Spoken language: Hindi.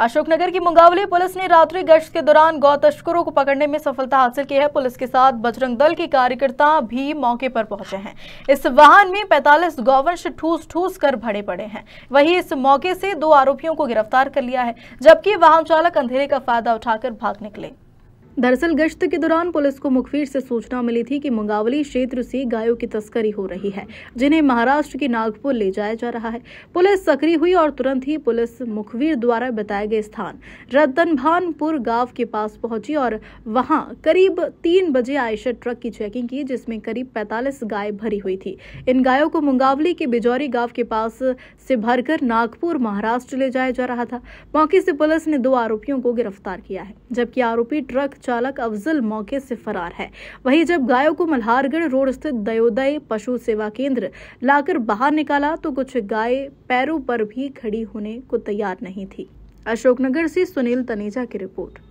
अशोकनगर की मुंगावली पुलिस ने रात्रि गश्त के दौरान गौ तस्करों को पकड़ने में सफलता हासिल की है पुलिस के साथ बजरंग दल के कार्यकर्ता भी मौके पर पहुंचे हैं इस वाहन में 45 गौवंश ठूस ठूस कर भरे पड़े हैं वहीं इस मौके से दो आरोपियों को गिरफ्तार कर लिया है जबकि वाहन चालक अंधेरे का फायदा उठाकर भाग निकले दरअसल गश्त के दौरान पुलिस को मुखबिर से सूचना मिली थी कि मुंगावली क्षेत्र से गायों की तस्करी हो रही है जिन्हें महाराष्ट्र के नागपुर ले जाया जा रहा है पुलिस सक्रिय हुई और तुरंत ही पुलिस मुखबिर द्वारा बताए गए स्थान रतनभानपुर गांव के पास पहुंची और वहां करीब तीन बजे आयशर ट्रक की चेकिंग की जिसमें करीब पैतालीस गाय भरी हुई थी इन गायों को मुंगावली के बिजौरी गांव के पास से भरकर नागपुर महाराष्ट्र ले जाया जा रहा था मौके से पुलिस ने दो आरोपियों को गिरफ्तार किया है जबकि आरोपी ट्रक चालक अफजल मौके से फरार है वहीं जब गायों को मल्हारगढ़ रोड स्थित दयोदय पशु सेवा केंद्र लाकर बाहर निकाला तो कुछ गाय पैरों पर भी खड़ी होने को तैयार नहीं थी अशोकनगर से सुनील तनेजा की रिपोर्ट